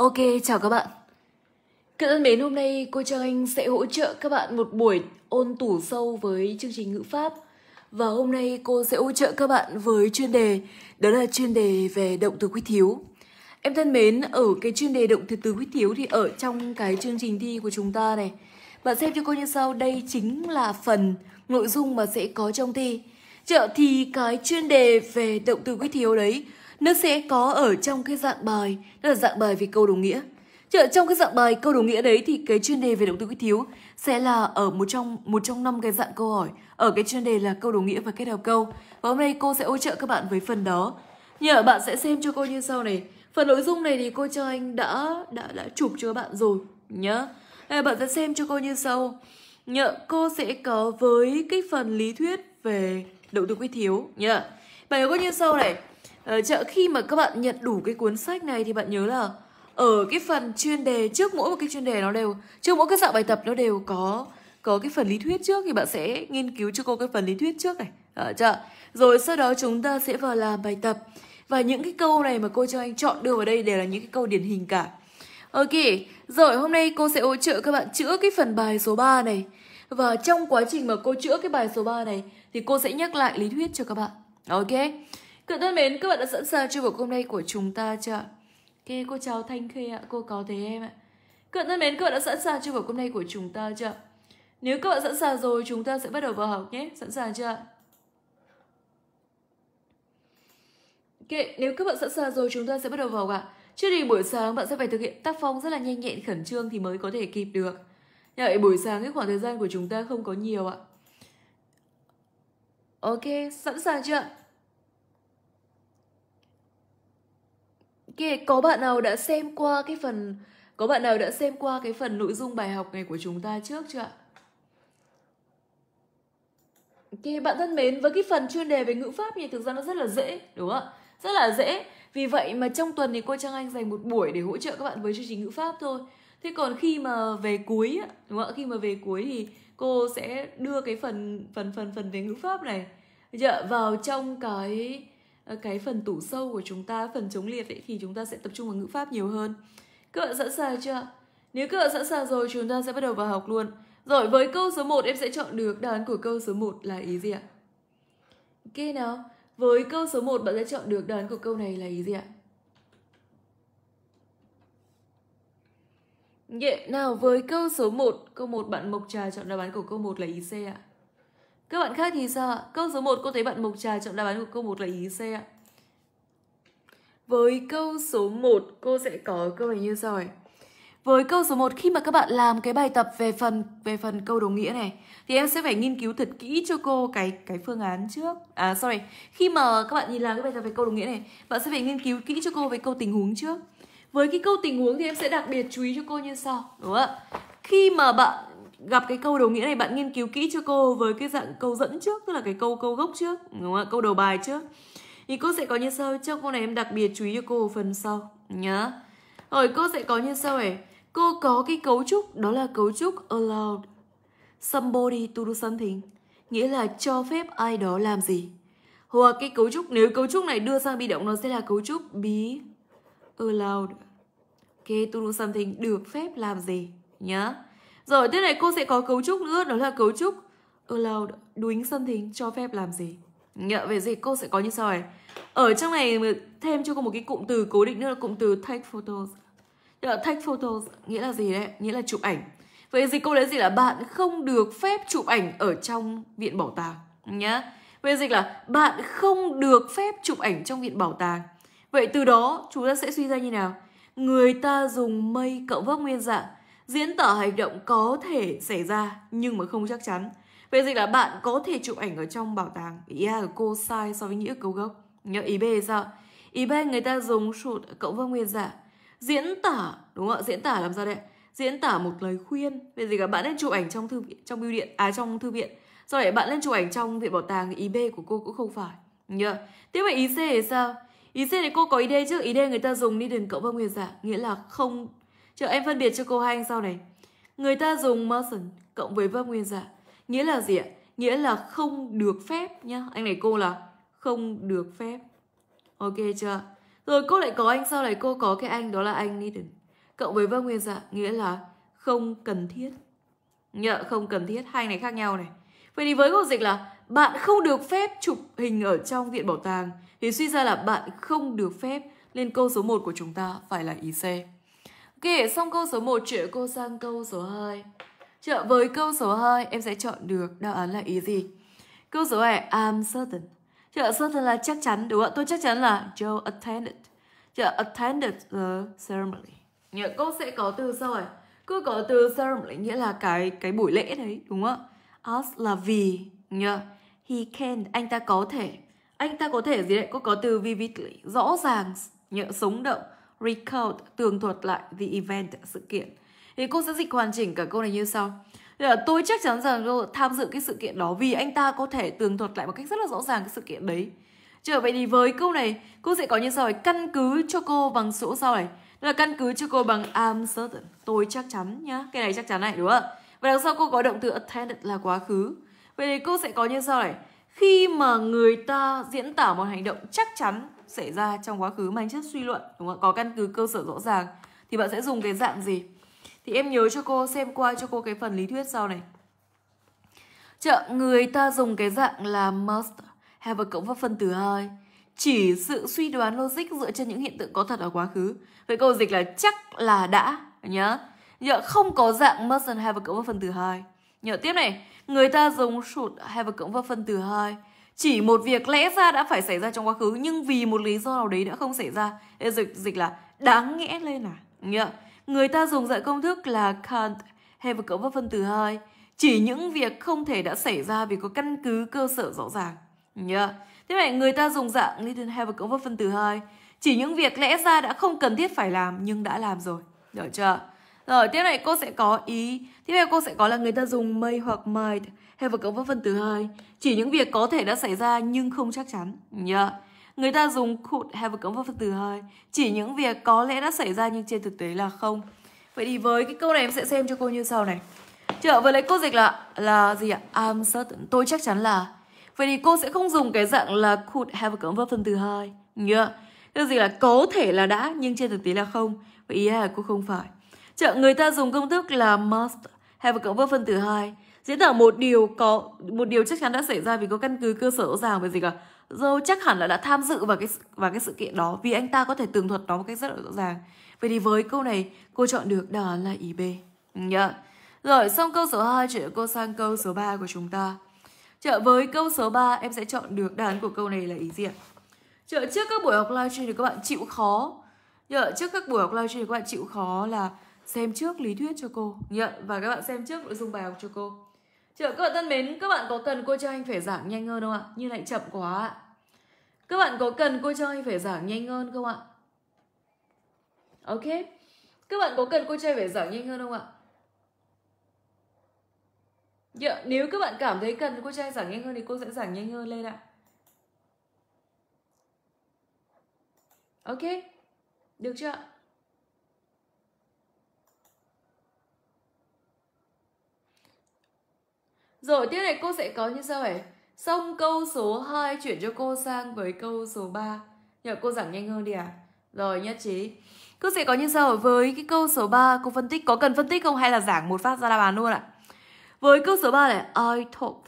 Ok, chào các bạn. Các thân mến, hôm nay cô Trang Anh sẽ hỗ trợ các bạn một buổi ôn tủ sâu với chương trình ngữ pháp. Và hôm nay cô sẽ hỗ trợ các bạn với chuyên đề, đó là chuyên đề về động từ quyết thiếu. Em thân mến, ở cái chuyên đề động từ từ quyết thiếu thì ở trong cái chương trình thi của chúng ta này, bạn xem cho cô như sau, đây chính là phần nội dung mà sẽ có trong thi. Chợ thì cái chuyên đề về động từ quyết thiếu đấy nó sẽ có ở trong cái dạng bài, đó là dạng bài về câu đồng nghĩa. Chứ trong cái dạng bài câu đồng nghĩa đấy thì cái chuyên đề về động từ quyết thiếu sẽ là ở một trong một trong năm cái dạng câu hỏi ở cái chuyên đề là câu đồng nghĩa và kết hợp câu. Và hôm nay cô sẽ hỗ trợ các bạn với phần đó. Nhờ bạn sẽ xem cho cô như sau này. Phần nội dung này thì cô cho anh đã đã đã chụp cho bạn rồi nhá. Đây, bạn sẽ xem cho cô như sau. Nhờ cô sẽ có với cái phần lý thuyết về động từ quyết thiếu nhá. Bài cô như sau này Ờ, chợ khi mà các bạn nhận đủ cái cuốn sách này thì bạn nhớ là ở cái phần chuyên đề trước mỗi một cái chuyên đề nó đều trước mỗi cái dạng bài tập nó đều có có cái phần lý thuyết trước thì bạn sẽ nghiên cứu cho cô cái phần lý thuyết trước này ở ờ, chợ rồi sau đó chúng ta sẽ vào làm bài tập và những cái câu này mà cô cho anh chọn đưa vào đây đều là những cái câu điển hình cả ok rồi hôm nay cô sẽ hỗ trợ các bạn chữa cái phần bài số 3 này và trong quá trình mà cô chữa cái bài số 3 này thì cô sẽ nhắc lại lý thuyết cho các bạn ok các thân mến, các bạn đã sẵn sàng cho buổi hôm nay của chúng ta chưa ạ? Okay, cô chào Thanh Khê ạ, cô có thế em ạ. Các bạn thân mến, các bạn đã sẵn sàng cho buổi hôm nay của chúng ta chưa ạ? Nếu các bạn sẵn sàng rồi, chúng ta sẽ bắt đầu vào học nhé. Sẵn sàng chưa ạ? Ok, nếu các bạn sẵn sàng rồi, chúng ta sẽ bắt đầu vào học ạ. Trước đi buổi sáng, bạn sẽ phải thực hiện tác phong rất là nhanh nhẹn, khẩn trương thì mới có thể kịp được. Vậy buổi sáng cái khoảng thời gian của chúng ta không có nhiều ạ. Ok, sẵn sàng chưa ạ? kia có bạn nào đã xem qua cái phần có bạn nào đã xem qua cái phần nội dung bài học này của chúng ta trước chưa ạ Ok, bạn thân mến, với cái phần chuyên đề về ngữ pháp thì thực ra nó rất là dễ, đúng không ạ? Rất là dễ. Vì vậy mà trong tuần thì cô Trang Anh dành một buổi để hỗ trợ các bạn với chương trình ngữ pháp thôi. Thế còn khi mà về cuối, đúng không ạ? Khi mà về cuối thì cô sẽ đưa cái phần phần phần phần về ngữ pháp này dạ, vào trong cái Ờ, cái phần tủ sâu của chúng ta, phần chống liệt ấy, thì chúng ta sẽ tập trung vào ngữ pháp nhiều hơn. Các bạn sẵn sàng chưa? Nếu các bạn sẵn sàng rồi, chúng ta sẽ bắt đầu vào học luôn. Rồi, với câu số 1 em sẽ chọn được đáp án của câu số 1 là ý gì ạ? Ok nào, với câu số 1 bạn sẽ chọn được đáp án của câu này là ý gì ạ? Yeah, nào với câu số 1, câu 1 bạn Mộc Trà chọn đáp án của câu 1 là ý C ạ. Các bạn khác thì sao ạ? Câu số 1 cô thấy bạn Mộc Trà chọn đáp án của câu 1 là ý C ạ. Với câu số 1 cô sẽ có câu này như sau Với câu số 1 khi mà các bạn làm cái bài tập về phần về phần câu đồng nghĩa này thì em sẽ phải nghiên cứu thật kỹ cho cô cái cái phương án trước. À sorry, khi mà các bạn nhìn làm cái bài tập về câu đồng nghĩa này, bạn sẽ phải nghiên cứu kỹ cho cô về câu tình huống trước. Với cái câu tình huống thì em sẽ đặc biệt chú ý cho cô như sau, đúng không ạ? Khi mà bạn gặp cái câu đầu nghĩa này bạn nghiên cứu kỹ cho cô với cái dạng câu dẫn trước tức là cái câu câu gốc trước đúng không ạ câu đầu bài trước thì cô sẽ có như sau trong câu này em đặc biệt chú ý cho cô phần sau nhá rồi cô sẽ có như sau này cô có cái cấu trúc đó là cấu trúc allowed somebody to do something nghĩa là cho phép ai đó làm gì hoặc cái cấu trúc nếu cấu trúc này đưa sang bị động nó sẽ là cấu trúc be allowed ok to do something được phép làm gì nhá rồi tiếp này cô sẽ có cấu trúc nữa Đó là cấu trúc allowed Đuính sân thính cho phép làm gì Nhớ về gì cô sẽ có như sau này Ở trong này thêm cho cô một cái cụm từ cố định nữa là cụm từ take photos Đó là take photos Nghĩa là gì đấy Nghĩa là chụp ảnh Vậy gì cô lấy gì là bạn không được phép chụp ảnh ở trong viện bảo tàng nhá. Vậy dịch là bạn không được phép chụp ảnh trong viện bảo tàng. Vậy từ đó chúng ta sẽ suy ra như nào? Người ta dùng mây cộng vóc nguyên dạng diễn tả hành động có thể xảy ra nhưng mà không chắc chắn. về dịch là bạn có thể chụp ảnh ở trong bảo tàng. Ý A của cô sai so với nghĩa câu gốc. Nhớ ý B sao? Ý B người ta dùng sụt cộng với nguyên giả. Diễn tả, đúng không ạ? Diễn tả làm sao đây? Diễn tả một lời khuyên. về dịch là bạn nên chụp ảnh trong thư viện, trong bưu điện, à trong thư viện. Sau đấy bạn lên chụp ảnh trong viện bảo tàng ý B của cô cũng không phải. Nhớ. Tiếp vậy ý C thì sao? Ý C thì cô có ý D chứ Ý D người ta dùng đi đền cộng với nguyên giả. Nghĩa là không Chờ em phân biệt cho cô hai anh sau này. Người ta dùng Merson cộng với verb nguyên dạng. Nghĩa là gì ạ? Nghĩa là không được phép nhá. Anh này cô là không được phép. Ok chưa? Rồi cô lại có anh sau này cô có cái anh đó là anh Needn't. Cộng với verb nguyên dạng nghĩa là không cần thiết. Nhờ không cần thiết. Hai này khác nhau này. Vậy thì với câu dịch là bạn không được phép chụp hình ở trong viện bảo tàng thì suy ra là bạn không được phép nên câu số 1 của chúng ta phải là ý C. Kể xong câu số 1 chuyển cô sang câu số 2. Trở với câu số 2 em sẽ chọn được đáp án là ý gì? Câu số 2 I'm certain. Chợ certain là chắc chắn đúng không? Tôi chắc chắn là Joe attended. Chợ attended the ceremony. Nghĩa cô sẽ có từ sau này. Cứ có từ ceremony nghĩa là cái cái buổi lễ đấy đúng không ạ? As là vì nhờ he can anh ta có thể anh ta có thể gì đấy cô có từ vividly rõ ràng nhớ sống động Recall tường thuật lại the event sự kiện thì cô sẽ dịch hoàn chỉnh cả câu này như sau tôi chắc chắn rằng cô tham dự cái sự kiện đó vì anh ta có thể tường thuật lại một cách rất là rõ ràng cái sự kiện đấy trở vậy thì với câu này cô sẽ có như sau này căn cứ cho cô bằng số sau này đó là căn cứ cho cô bằng I'm certain tôi chắc chắn nhá cái này chắc chắn này đúng không và đằng sau cô có động từ attended là quá khứ vậy thì cô sẽ có như sau này khi mà người ta diễn tả một hành động chắc chắn xảy ra trong quá khứ mang chất suy luận đúng không có căn cứ cơ sở rõ ràng thì bạn sẽ dùng cái dạng gì thì em nhớ cho cô xem qua cho cô cái phần lý thuyết sau này chợ người ta dùng cái dạng là must have a cộng pháp phân từ hai chỉ sự suy đoán logic dựa trên những hiện tượng có thật ở quá khứ vậy câu dịch là chắc là đã nhớ nhớ không có dạng must have a cộng pháp phân từ hai nhớ tiếp này Người ta dùng sụt hay vật cộng vào phân từ hai. Chỉ một việc lẽ ra đã phải xảy ra trong quá khứ nhưng vì một lý do nào đấy đã không xảy ra. Dịch dịch là đáng nghĩa lên à? nhớ Người ta dùng dạng công thức là can't hay vật cộng vào phân từ hai. Chỉ những việc không thể đã xảy ra vì có căn cứ cơ sở rõ ràng. nhớ Thế vậy người ta dùng dạng little have a cộng vào phân từ hai. Chỉ những việc lẽ ra đã không cần thiết phải làm nhưng đã làm rồi. Được chưa? Rồi ờ, tiếp này cô sẽ có ý Tiếp theo cô sẽ có là người ta dùng may hoặc might Hay vật cấu phần thứ hai Chỉ những việc có thể đã xảy ra nhưng không chắc chắn nhá dạ. yeah. Người ta dùng could have vật cấu phần thứ hai Chỉ những việc có lẽ đã xảy ra nhưng trên thực tế là không Vậy thì với cái câu này em sẽ xem cho cô như sau này Trở vừa lấy cô dịch là là gì ạ? I'm certain. Tôi chắc chắn là. Vậy thì cô sẽ không dùng cái dạng là could have a verb phần thứ hai. Nhớ. Yeah. Cái gì là có thể là đã nhưng trên thực tế là không. Vậy ý là cô không phải. Chợ người ta dùng công thức là must have cộng với phân từ 2 diễn tả một điều có một điều chắc chắn đã xảy ra vì có căn cứ cơ sở rõ ràng về gì cả Joe chắc hẳn là đã tham dự vào cái vào cái sự kiện đó vì anh ta có thể tường thuật nó một cách rất là rõ ràng vậy thì với câu này cô chọn được đó là ý B ừ, nhá rồi xong câu số 2 chuyển cô sang câu số 3 của chúng ta chợ với câu số 3 em sẽ chọn được đáp án của câu này là ý gì ạ chợ trước các buổi học livestream thì các bạn chịu khó chợ trước các buổi học livestream thì các bạn chịu khó là xem trước lý thuyết cho cô nhận và các bạn xem trước nội dung bài học cho cô chị các bạn thân mến các bạn có cần cô cho anh phải giảng nhanh hơn không ạ như lại chậm quá ạ các bạn có cần cô cho anh phải giảng nhanh hơn không ạ ok các bạn có cần cô cho anh phải giảng nhanh hơn không ạ yeah, dạ, nếu các bạn cảm thấy cần cô cho anh giảng nhanh hơn thì cô sẽ giảng nhanh hơn lên ạ ok được chưa ạ Rồi tiếp này cô sẽ có như sau này. Xong câu số 2 chuyển cho cô sang với câu số 3. Nhờ cô giảng nhanh hơn đi à? Rồi nhất trí. Cô sẽ có như sau với cái câu số 3 cô phân tích có cần phân tích không hay là giảng một phát ra là bàn luôn ạ? À? Với câu số 3 này I thought.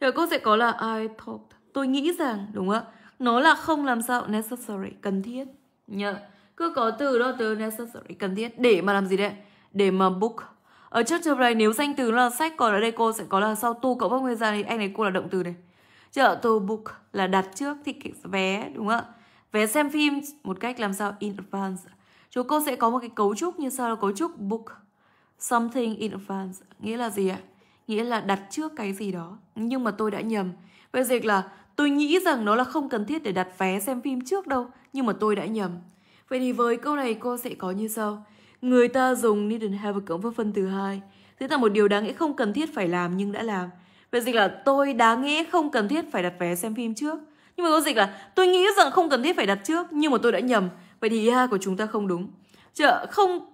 Rồi cô sẽ có là I thought. Tôi nghĩ rằng đúng không ạ? Nó là không làm sao necessary cần thiết. Nhờ. Cứ có từ đó từ necessary cần thiết để mà làm gì đấy? Để mà book ở trước trường này nếu danh từ là sách còn ở đây cô sẽ có là sau tu cậu bắc nguyên gia thì anh ấy cô là động từ này chợ to book là đặt trước thì vé đúng không ạ vé xem phim một cách làm sao in advance Chú cô sẽ có một cái cấu trúc như sau là cấu trúc book something in advance nghĩa là gì ạ nghĩa là đặt trước cái gì đó nhưng mà tôi đã nhầm về dịch là tôi nghĩ rằng nó là không cần thiết để đặt vé xem phim trước đâu nhưng mà tôi đã nhầm vậy thì với câu này cô sẽ có như sau Người ta dùng didn't have cộng với phân từ hai Thế là một điều đáng lẽ không cần thiết phải làm nhưng đã làm. Vậy dịch là tôi đáng lẽ không cần thiết phải đặt vé xem phim trước. Nhưng mà có dịch là tôi nghĩ rằng không cần thiết phải đặt trước nhưng mà tôi đã nhầm. Vậy thì ý ha của chúng ta không đúng. Chợ không,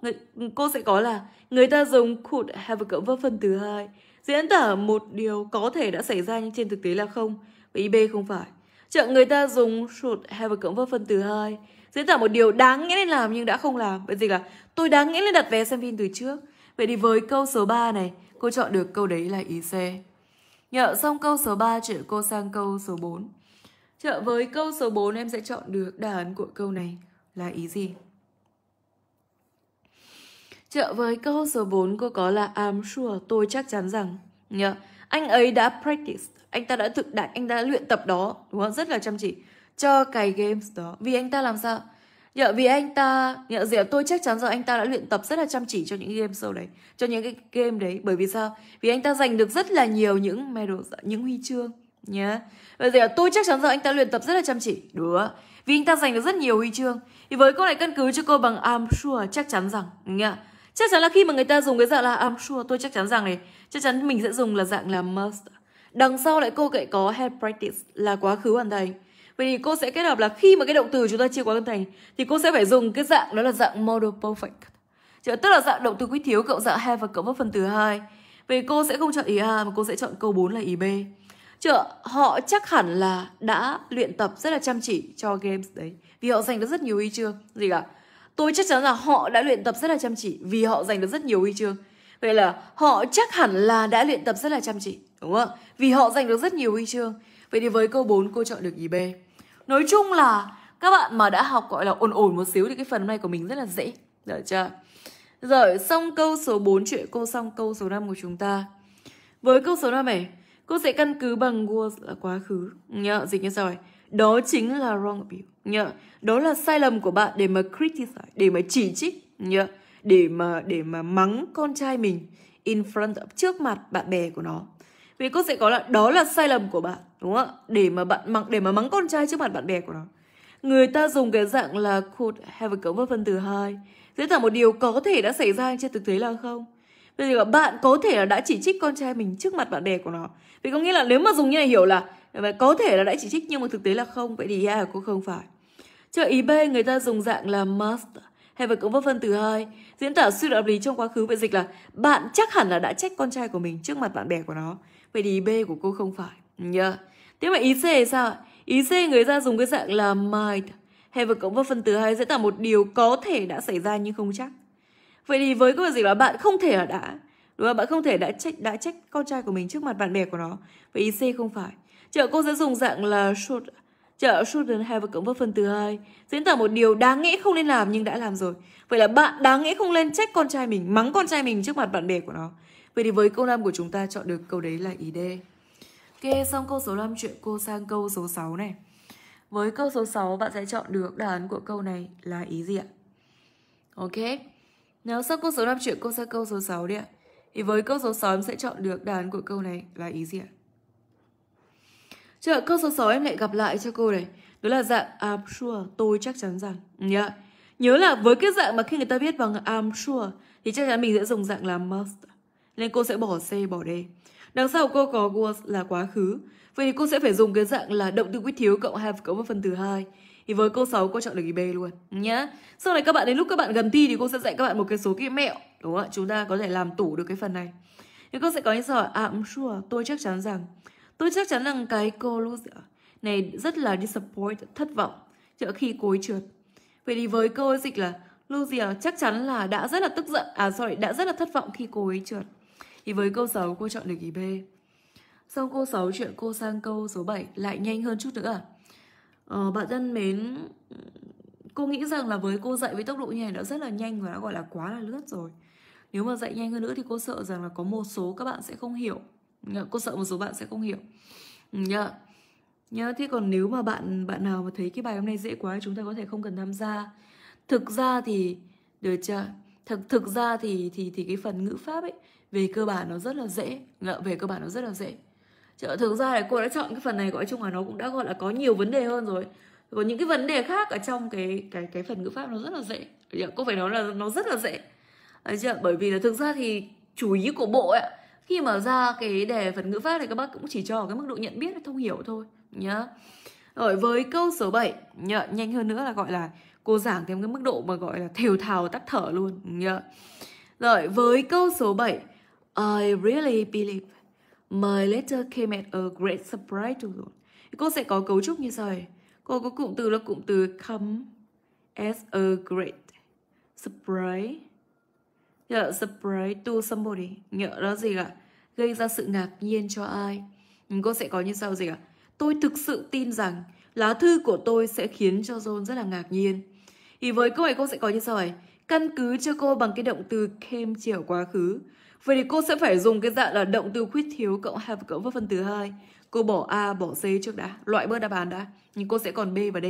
cô sẽ có là người ta dùng could have cộng với phân từ hai diễn tả một điều có thể đã xảy ra nhưng trên thực tế là không. Vậy B không phải. Chợ người ta dùng should have cộng với phân từ hai diễn tả một điều đáng nghĩa nên làm nhưng đã không làm vậy dịch là tôi đáng nghĩa nên đặt vé xem phim từ trước vậy thì với câu số 3 này cô chọn được câu đấy là ý C nhờ xong câu số 3 chuyển cô sang câu số 4 trợ với câu số 4 em sẽ chọn được đáp án của câu này là ý gì? trợ với câu số 4 cô có là I'm sure, tôi chắc chắn rằng nhờ, Anh ấy đã practice, anh ta đã thực đạt, anh ta đã luyện tập đó Đúng không? Rất là chăm chỉ cho cày games đó vì anh ta làm sao nhờ vì anh ta nhờ diệu tôi chắc chắn rằng anh ta đã luyện tập rất là chăm chỉ cho những game show đấy cho những cái game đấy bởi vì sao vì anh ta giành được rất là nhiều những medal những huy chương nhá yeah. bây giờ tôi chắc chắn rằng anh ta luyện tập rất là chăm chỉ đúng không vì anh ta giành được rất nhiều huy chương thì với câu lại căn cứ cho cô bằng I'm sure chắc chắn rằng nhá chắc chắn là khi mà người ta dùng cái dạng là I'm sure tôi chắc chắn rằng này chắc chắn mình sẽ dùng là dạng là must đằng sau lại cô lại có head practice là quá khứ hoàn thành Vậy thì cô sẽ kết hợp là khi mà cái động từ chúng ta chia quá cân thành thì cô sẽ phải dùng cái dạng đó là dạng modal perfect. Chứ, tức là dạng động từ quy thiếu cộng dạng have và cộng với phần từ hai. Vậy cô sẽ không chọn ý A mà cô sẽ chọn câu 4 là ý B. Chưa, họ chắc hẳn là đã luyện tập rất là chăm chỉ cho games đấy. Vì họ giành được rất nhiều huy chương. Gì cả? Tôi chắc chắn là họ đã luyện tập rất là chăm chỉ vì họ giành được rất nhiều huy chương. Vậy là họ chắc hẳn là đã luyện tập rất là chăm chỉ, đúng không Vì họ giành được rất nhiều huy chương. Vậy thì với câu 4 cô chọn được ý B nói chung là các bạn mà đã học gọi là ồn ổn một xíu thì cái phần này của mình rất là dễ được chưa rồi xong câu số 4 chuyện cô xong câu số 5 của chúng ta với câu số 5 này cô sẽ căn cứ bằng was là quá khứ nhớ dịch như sau này đó chính là wrong of you nhớ đó là sai lầm của bạn để mà criticize để mà chỉ trích nhớ để mà để mà mắng con trai mình in front of trước mặt bạn bè của nó vì cô sẽ có là đó là sai lầm của bạn đúng không ạ để mà bạn mắng để mà mắng con trai trước mặt bạn bè của nó người ta dùng cái dạng là could have a cấu vào phần từ hai diễn tả một điều có thể đã xảy ra trên thực tế là không Bây giờ bạn có thể là đã chỉ trích con trai mình trước mặt bạn bè của nó Vì có nghĩa là nếu mà dùng như này hiểu là ờ, Có thể là đã chỉ trích nhưng mà thực tế là không Vậy thì yeah cô không phải Cho ý B người ta dùng dạng là must Hay vật cộng vật phân từ hai Diễn tả suy luận lý trong quá khứ Vậy dịch là bạn chắc hẳn là đã trách con trai của mình trước mặt bạn bè của nó Vậy thì B của cô không phải. Nhờ. Yeah. Thế mà ý C thì sao ạ? Ý C người ta dùng cái dạng là might. Hay vật cộng với phần từ hai sẽ tả một điều có thể đã xảy ra nhưng không chắc. Vậy thì với câu gì là bạn không thể là đã đúng không? Bạn không thể đã trách đã trách con trai của mình trước mặt bạn bè của nó. Vậy ý C không phải. Chợ cô sẽ dùng dạng là should chợ shouldn't have và cộng với phần từ hai diễn tả một điều đáng nghĩ không nên làm nhưng đã làm rồi. Vậy là bạn đáng nghĩ không nên trách con trai mình, mắng con trai mình trước mặt bạn bè của nó. Vậy thì với câu 5 của chúng ta chọn được câu đấy là ý D. Ok, xong câu số 5 chuyện cô sang câu số 6 này. Với câu số 6 bạn sẽ chọn được đáp án của câu này là ý gì ạ? Ok. Nếu sang câu số 5 chuyện cô sang câu số 6 đi ạ. Thì với câu số 6 em sẽ chọn được đáp án của câu này là ý gì ạ? Chờ câu số 6 em lại gặp lại cho cô này. Đó là dạng I'm sure, tôi chắc chắn rằng. Yeah. Nhớ là với cái dạng mà khi người ta viết bằng I'm sure thì chắc chắn mình sẽ dùng dạng là must nên cô sẽ bỏ C bỏ D. Đằng sau cô có was là quá khứ, vậy thì cô sẽ phải dùng cái dạng là động từ quyết thiếu cộng have cộng một phần từ hai. Thì với câu 6 cô chọn được ý B luôn nhá. Sau này các bạn đến lúc các bạn gần thi thì cô sẽ dạy các bạn một cái số cái mẹo đúng không ạ? Chúng ta có thể làm tủ được cái phần này. Thì cô sẽ có những ạ, hỏi à, I'm sure, tôi chắc chắn rằng tôi chắc chắn rằng cái cô lose này rất là disappoint, thất vọng trước khi cô ấy trượt. Vậy thì với câu dịch là Lucia à, chắc chắn là đã rất là tức giận, à sorry, đã rất là thất vọng khi cô ấy trượt. Thì với câu 6 cô chọn được ý B. Sau câu 6 chuyện cô sang câu số 7 lại nhanh hơn chút nữa. À? Ờ, bạn thân mến, cô nghĩ rằng là với cô dạy với tốc độ như này đã rất là nhanh và đã gọi là quá là lướt rồi. Nếu mà dạy nhanh hơn nữa thì cô sợ rằng là có một số các bạn sẽ không hiểu. Cô sợ một số bạn sẽ không hiểu. nhớ ừ, nhớ Nhá, thế còn nếu mà bạn bạn nào mà thấy cái bài hôm nay dễ quá chúng ta có thể không cần tham gia. Thực ra thì được chưa? thực thực ra thì thì thì cái phần ngữ pháp ấy về cơ bản nó rất là dễ dạ, về cơ bản nó rất là dễ Chợ, thực ra là cô đã chọn cái phần này gọi chung là nó cũng đã gọi là có nhiều vấn đề hơn rồi có những cái vấn đề khác ở trong cái cái cái phần ngữ pháp nó rất là dễ dạ, cô phải nói là nó rất là dễ dạ, chợ bởi vì là thực ra thì chủ ý của bộ ấy khi mà ra cái đề phần ngữ pháp thì các bác cũng chỉ cho cái mức độ nhận biết thông hiểu thôi nhá rồi với câu số 7 nhá, nhanh hơn nữa là gọi là cô giảng theo cái mức độ mà gọi là thều thào tắt thở luôn nhớ rồi với câu số 7 I really believe my letter came at a great surprise to you cô sẽ có cấu trúc như sau này. cô có cụm từ là cụm từ come as a great surprise nhớ surprise to somebody nhớ đó gì cả gây ra sự ngạc nhiên cho ai ừ, cô sẽ có như sau gì cả tôi thực sự tin rằng lá thư của tôi sẽ khiến cho John rất là ngạc nhiên thì với câu này cô sẽ có như sau này. Căn cứ cho cô bằng cái động từ came chiều quá khứ. Vậy thì cô sẽ phải dùng cái dạng là động từ khuyết thiếu cộng have cộng với phân từ hai. Cô bỏ A, bỏ C trước đã, loại bớt đáp án đã. Nhưng cô sẽ còn B và D.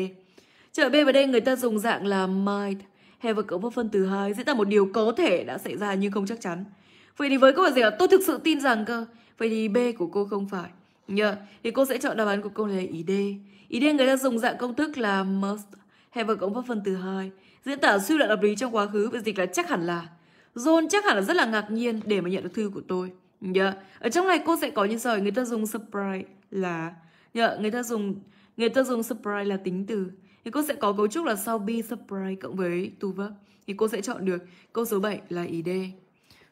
Trở B và D người ta dùng dạng là might have cộng với phân từ hai diễn tả một điều có thể đã xảy ra nhưng không chắc chắn. Vậy thì với câu hỏi gì là tôi thực sự tin rằng cơ. Vậy thì B của cô không phải. Nhờ, thì cô sẽ chọn đáp án của cô là ý D. Ý D người ta dùng dạng công thức là must Heber cũng vấp phân từ hai, diễn tả suy luận hợp lý trong quá khứ và dịch là chắc hẳn là. John chắc hẳn là rất là ngạc nhiên để mà nhận được thư của tôi. Nhớ, dạ, yeah. ở trong này cô sẽ có những rồi người ta dùng surprise là nhớ, dạ, yeah, người ta dùng người ta dùng surprise là tính từ. Thì cô sẽ có cấu trúc là sau be surprise cộng với to verb. Thì cô sẽ chọn được câu số 7 là ý D.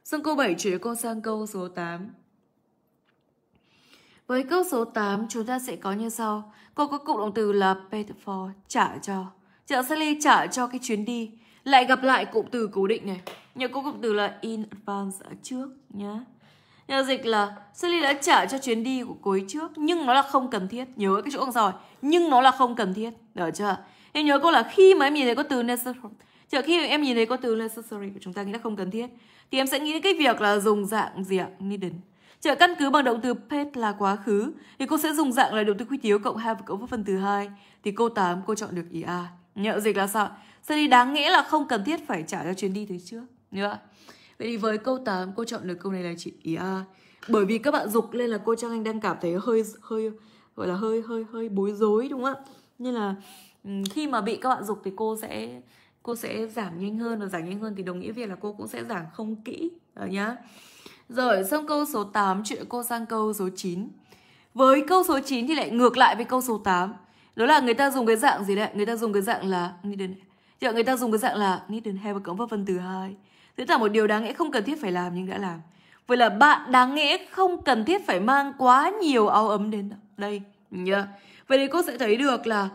Xong câu 7 chuyển cô sang câu số 8. Với câu số 8 chúng ta sẽ có như sau. Cô có cụm động từ là pay for, trả cho. Trợ Sally trả cho cái chuyến đi. Lại gặp lại cụm từ cố định này. Nhớ có cụm từ là in advance ở trước nhá. nhớ dịch là Sally đã trả cho chuyến đi của cô ấy trước nhưng nó là không cần thiết. Nhớ cái chỗ ông rồi. Nhưng nó là không cần thiết. Được chưa? Em nhớ cô là khi mà em nhìn thấy có từ necessary Chờ khi em nhìn thấy có từ necessary của chúng ta nghĩ là không cần thiết thì em sẽ nghĩ đến cái việc là dùng dạng gì ạ? Needn't. Chờ căn cứ bằng động từ past là quá khứ thì cô sẽ dùng dạng là động từ quy yếu cộng và cộng với phần từ hai thì cô 8 cô chọn được ý A. Nhợ dịch là sao? Sẽ đi đáng nghĩa là không cần thiết phải trả cho chuyến đi tới trước. Như vậy. Vậy thì với câu 8, cô chọn được câu này là chị ý A. Bởi vì các bạn dục nên là cô Trang Anh đang cảm thấy hơi hơi gọi là hơi hơi hơi bối rối đúng không ạ? Nên là khi mà bị các bạn dục thì cô sẽ cô sẽ giảm nhanh hơn và giảm nhanh hơn thì đồng nghĩa việc là cô cũng sẽ giảm không kỹ đó ờ, nhá. Rồi xong câu số 8 chuyện cô sang câu số 9. Với câu số 9 thì lại ngược lại với câu số 8 đó là người ta dùng cái dạng gì đấy người ta dùng cái dạng là needn't Chứ dạ, người ta dùng cái dạng là needn't have và cộng với vân từ hai tức là một điều đáng nghĩa không cần thiết phải làm nhưng đã làm vậy là bạn đáng nghĩa không cần thiết phải mang quá nhiều áo ấm đến đây nhá yeah. vậy thì cô sẽ thấy được là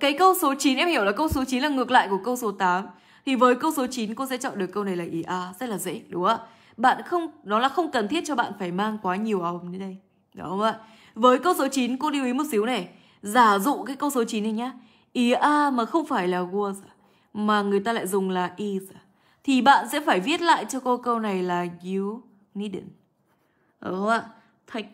cái câu số 9 em hiểu là câu số 9 là ngược lại của câu số 8 thì với câu số 9 cô sẽ chọn được câu này là ý a rất là dễ đúng không ạ bạn không nó là không cần thiết cho bạn phải mang quá nhiều áo ấm đến đây đúng không ạ với câu số 9 cô lưu ý một xíu này Giả dụ cái câu số 9 này nhá. Ý A mà không phải là was mà người ta lại dùng là is thì bạn sẽ phải viết lại cho cô câu này là you needn't. Ờ, đúng không ạ? Take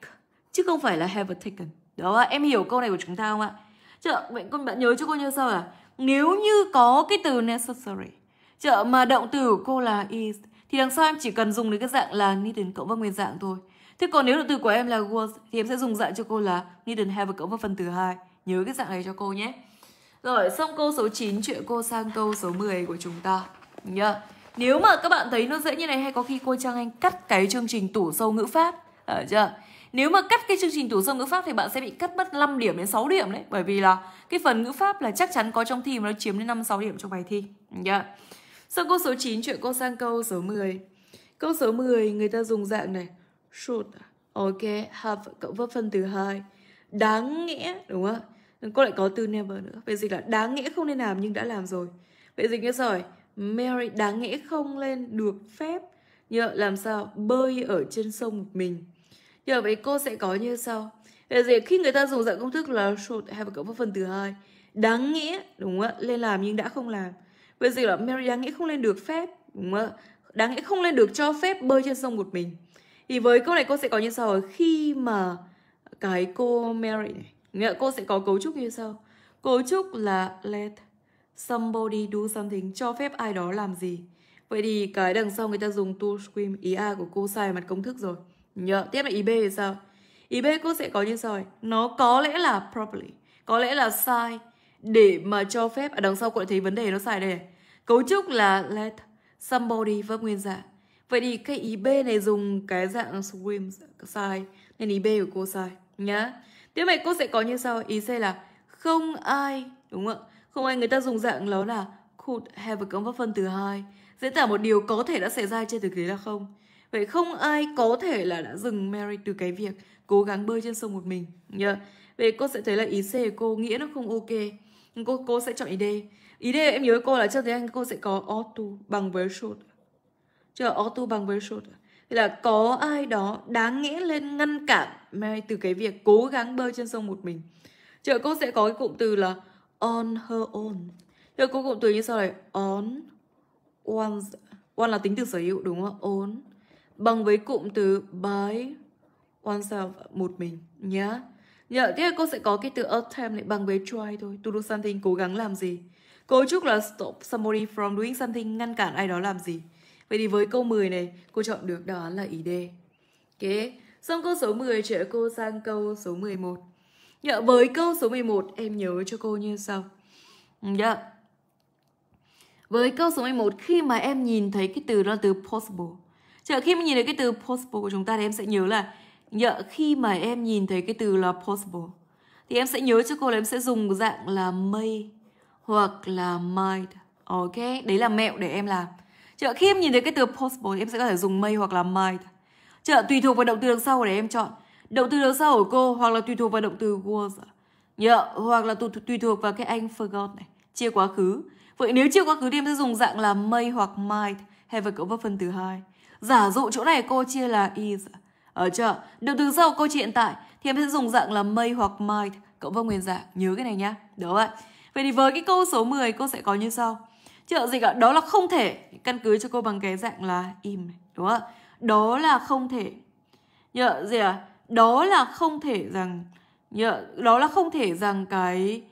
chứ không phải là have taken. đúng không ạ? em hiểu câu này của chúng ta không ạ? Chợ vậy con bạn nhớ cho cô như sau là nếu như có cái từ necessary chợ mà động từ của cô là is thì đằng sau em chỉ cần dùng đến cái dạng là needn't cộng với nguyên dạng thôi. Thế còn nếu đầu từ của em là was thì em sẽ dùng dạng cho cô là needn't have cộng vào phần từ hai. Nhớ cái dạng này cho cô nhé. Rồi, xong câu số 9 chuyện cô sang câu số 10 của chúng ta. Nhá. Nếu mà các bạn thấy nó dễ như này hay có khi cô Trang Anh cắt cái chương trình tủ sâu ngữ pháp. Ở ờ, chưa? Nếu mà cắt cái chương trình tủ sâu ngữ pháp thì bạn sẽ bị cắt mất 5 điểm đến 6 điểm đấy. Bởi vì là cái phần ngữ pháp là chắc chắn có trong thi mà nó chiếm đến 5-6 điểm trong bài thi. Nhá. Xong câu số 9 chuyện cô sang câu số 10. Câu số 10 người ta dùng dạng này should à? ok have cộng với phân từ hai đáng nghĩa đúng không cô lại có từ never nữa vậy dịch là đáng nghĩa không nên làm nhưng đã làm rồi vậy dịch như rồi Mary đáng nghĩa không lên được phép nhờ làm sao bơi ở trên sông một mình nhờ vậy cô sẽ có như sau vậy dịch khi người ta dùng dạng công thức là should have cộng với phân từ hai đáng nghĩa đúng không ạ lên làm nhưng đã không làm vậy dịch là Mary đáng nghĩa không lên được phép đúng không ạ đáng nghĩa không lên được cho phép bơi trên sông một mình thì với câu này cô sẽ có như sau khi mà cái cô Mary này nghĩa cô sẽ có cấu trúc như sau cấu trúc là let somebody do something cho phép ai đó làm gì vậy thì cái đằng sau người ta dùng to scream ý a của cô sai mặt công thức rồi nhớ tiếp là ý b thì sao ý b cô sẽ có như sau nó có lẽ là properly có lẽ là sai để mà cho phép ở à, đằng sau cô lại thấy vấn đề nó sai đây cấu trúc là let somebody verb nguyên dạng Vậy thì cái ý B này dùng cái dạng swim sai Nên ý B của cô sai nhá Tiếp này cô sẽ có như sau Ý C là không ai Đúng không ạ? Không ai người ta dùng dạng đó là Could have cộng pháp phân từ hai Diễn tả một điều có thể đã xảy ra trên thực tế là không Vậy không ai có thể là đã dừng Mary từ cái việc cố gắng bơi trên sông một mình nhá. Yeah. Vậy cô sẽ thấy là ý C của cô nghĩa nó không ok. Cô cô sẽ chọn ý D. Ý D em nhớ cô là trong tiếng Anh cô sẽ có ought to bằng với should Chứ là auto bằng versus. Vậy là có ai đó đáng nghĩa lên ngăn cản Mary từ cái việc cố gắng bơi trên sông một mình. Chứ cô sẽ có cái cụm từ là on her own. Chứ cô cụm từ như sau này on one's one là tính từ sở hữu đúng không? on bằng với cụm từ by oneself một mình nhá. nhớ Nhờ thế cô sẽ có cái từ attempt lại bằng với try thôi. To do something cố gắng làm gì. Cấu trúc là stop somebody from doing something ngăn cản ai đó làm gì. Vậy thì với câu 10 này, cô chọn được đáp án là ý D. Ok, xong câu số 10 trở cô sang câu số 11. Nhớ dạ, với câu số 11 em nhớ cho cô như sau. Nhớ. Ừ, dạ. Với câu số 11 khi mà em nhìn thấy cái từ đó là từ possible. Chờ khi mà nhìn thấy cái từ possible của chúng ta thì em sẽ nhớ là nhớ dạ, khi mà em nhìn thấy cái từ là possible thì em sẽ nhớ cho cô là em sẽ dùng dạng là may hoặc là might. Ok, đấy là mẹo để em làm. Chợ khi em nhìn thấy cái từ possible em sẽ có thể dùng may hoặc là might. Chợ tùy thuộc vào động từ đằng sau để em chọn. Động từ đằng sau của cô hoặc là tùy thuộc vào động từ was. Yeah, dạ, hoặc là tùy thuộc vào cái anh forgot này, chia quá khứ. Vậy nếu chia quá khứ thì em sẽ dùng dạng là may hoặc might hay với cấu vật phần từ hai. Giả dụ chỗ này cô chia là is. Ở chợ, động từ sau cô chia hiện tại thì em sẽ dùng dạng là may hoặc might cộng vào nguyên dạng. Nhớ cái này nhá. Đúng vậy. Vậy thì với cái câu số 10 cô sẽ có như sau chợ dịch ạ đó là không thể căn cứ cho cô bằng cái dạng là im đúng không đó là không thể nhờ gì à đó là không thể rằng nhờ đó là không thể rằng cái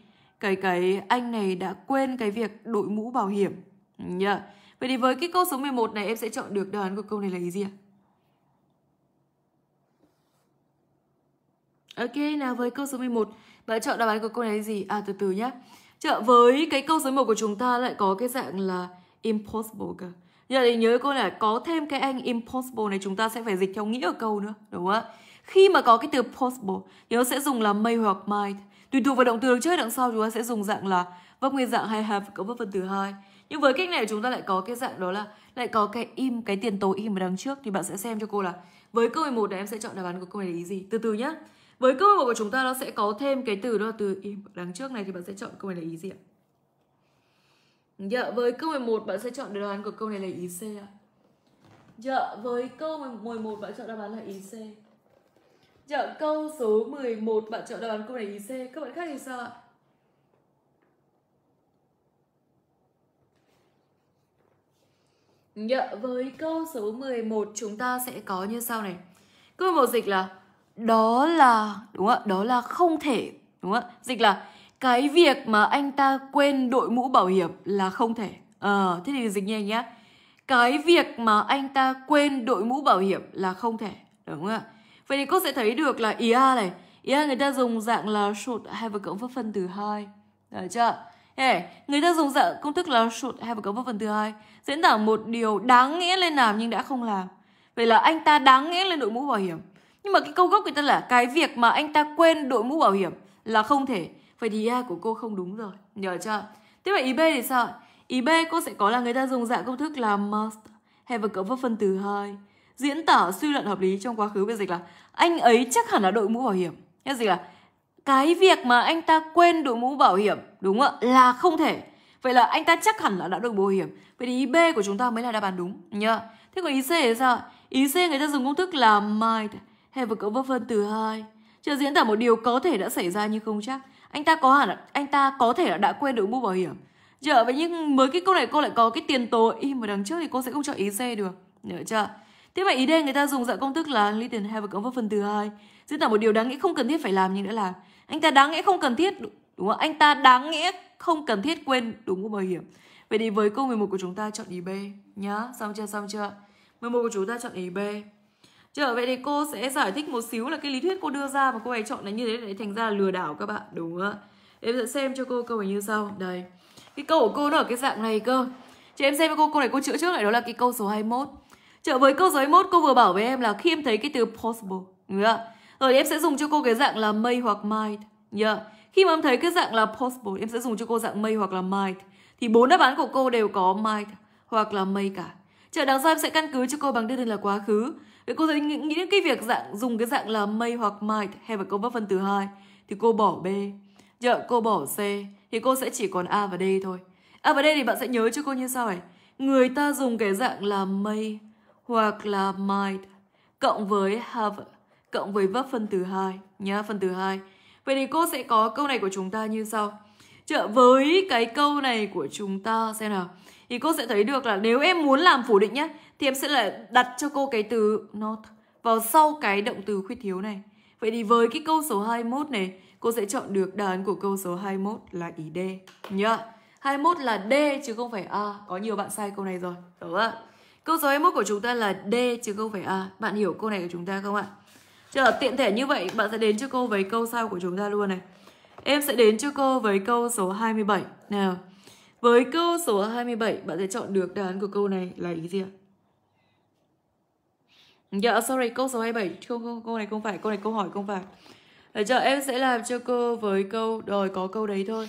cái cái anh này đã quên cái việc đội mũ bảo hiểm nhờ vậy thì với cái câu số 11 này em sẽ chọn được đáp án của câu này là ý gì ạ Ok, nào với câu số 11 Bạn chọn đáp án của câu này là gì? À từ từ nhé Chợ với cái câu số 1 của chúng ta lại có cái dạng là impossible cơ. Giờ thì nhớ cô là có thêm cái anh impossible này chúng ta sẽ phải dịch theo nghĩa ở câu nữa, đúng không ạ? Khi mà có cái từ possible thì nó sẽ dùng là may hoặc might. Tùy thuộc vào động từ trước đằng sau chúng ta sẽ dùng dạng là vấp nguyên dạng hay have cộng vấp phần từ hai. Nhưng với cách này chúng ta lại có cái dạng đó là lại có cái im cái tiền tố im ở đằng trước thì bạn sẽ xem cho cô là với câu 11 này em sẽ chọn đáp án của câu này là ý gì. Từ từ nhá với câu một của chúng ta nó sẽ có thêm cái từ đó là từ đáng trước này thì bạn sẽ chọn câu này là ý gì ạ dạ với câu 11 bạn sẽ chọn đáp án của câu này là ý C ạ dạ với câu 11 bạn chọn đáp án là ý C dạ câu số 11 bạn chọn đáp án câu này là ý C các bạn khác thì sao ạ Dạ, với câu số 11 chúng ta sẽ có như sau này. Câu 1 dịch là đó là đúng không ạ đó là không thể đúng không ạ dịch là cái việc mà anh ta quên đội mũ bảo hiểm là không thể ờ à, thế thì dịch như này nhé, cái việc mà anh ta quên đội mũ bảo hiểm là không thể đúng không ạ vậy thì cô sẽ thấy được là ia này ia người ta dùng dạng là should hay và cộng với phần từ hai được chưa Hey, người ta dùng dạng công thức là should have có phần từ hai diễn tả một điều đáng nghĩa lên làm nhưng đã không làm vậy là anh ta đáng nghĩa lên đội mũ bảo hiểm nhưng mà cái câu gốc người ta là cái việc mà anh ta quên đội mũ bảo hiểm là không thể. Vậy thì A của cô không đúng rồi. Nhờ chưa? Tiếp là ý B thì sao? Ý B cô sẽ có là người ta dùng dạng công thức là must hay vật cấu vật phân từ hai diễn tả suy luận hợp lý trong quá khứ về dịch là anh ấy chắc hẳn là đội mũ bảo hiểm nghĩa gì là cái việc mà anh ta quên đội mũ bảo hiểm đúng không ạ là không thể vậy là anh ta chắc hẳn là đã đội mũ bảo hiểm vậy thì ý b của chúng ta mới là đáp án đúng nhá thế còn ý c thì sao ý c người ta dùng công thức là might hay và cậu vấp phân từ hai chưa diễn tả một điều có thể đã xảy ra nhưng không chắc anh ta có hẳn anh ta có thể là đã quên đội mũ bảo hiểm Chờ dạ, vậy nhưng mới cái câu này cô lại có cái tiền tố y mà đằng trước thì cô sẽ không cho ý C được nữa chưa thế mà ý D người ta dùng dạng công thức là ly tiền Little have cộng với phân từ hai diễn tả một điều đáng nghĩ không cần thiết phải làm nhưng đã làm anh ta đáng nghĩa không cần thiết đúng không anh ta đáng nghĩa không cần thiết quên đúng mũ bảo hiểm vậy thì với câu 11 của chúng ta chọn ý B nhá xong chưa xong chưa 11 của chúng ta chọn ý B Trở vậy thì cô sẽ giải thích một xíu là cái lý thuyết cô đưa ra mà cô ấy chọn là như thế để thành ra là lừa đảo các bạn, đúng không ạ? Em sẽ xem cho cô câu này như sau. Đây. Cái câu của cô nó ở cái dạng này cơ. Chị em xem cho cô câu này cô chữa trước này đó là cái câu số 21. Trở với câu số 21 cô vừa bảo với em là khi em thấy cái từ possible, đúng không? Rồi em sẽ dùng cho cô cái dạng là may hoặc might. nhớ Khi mà em thấy cái dạng là possible em sẽ dùng cho cô dạng may hoặc là might. Thì bốn đáp án của cô đều có might hoặc là may cả. chờ đằng sau em sẽ căn cứ cho cô bằng đưa tên là quá khứ. Vậy cô thấy nghĩ nghĩ đến cái việc dạng dùng cái dạng là may hoặc might hay là câu vấp phân từ hai thì cô bỏ B. Giờ cô bỏ C thì cô sẽ chỉ còn A và D thôi. A và D thì bạn sẽ nhớ cho cô như sau này. Người ta dùng cái dạng là may hoặc là might cộng với have cộng với vấp phân từ hai nhá, phân từ hai Vậy thì cô sẽ có câu này của chúng ta như sau. trợ với cái câu này của chúng ta xem nào. Thì cô sẽ thấy được là nếu em muốn làm phủ định nhé thì em sẽ là đặt cho cô cái từ not vào sau cái động từ khuyết thiếu này. Vậy thì với cái câu số 21 này, cô sẽ chọn được đáp án của câu số 21 là ý D nhá. Yeah. 21 là D chứ không phải A. Có nhiều bạn sai câu này rồi. Đúng ạ. Câu số 21 của chúng ta là D chứ không phải A. Bạn hiểu câu này của chúng ta không ạ? Chờ tiện thể như vậy, bạn sẽ đến cho cô với câu sau của chúng ta luôn này. Em sẽ đến cho cô với câu số 27. Nào, với câu số 27, bạn sẽ chọn được đáp án của câu này là ý gì ạ? Dạ sorry câu số 627 câu, câu, câu này không phải Câu này câu hỏi không phải để chờ em sẽ làm cho cô với câu Rồi có câu đấy thôi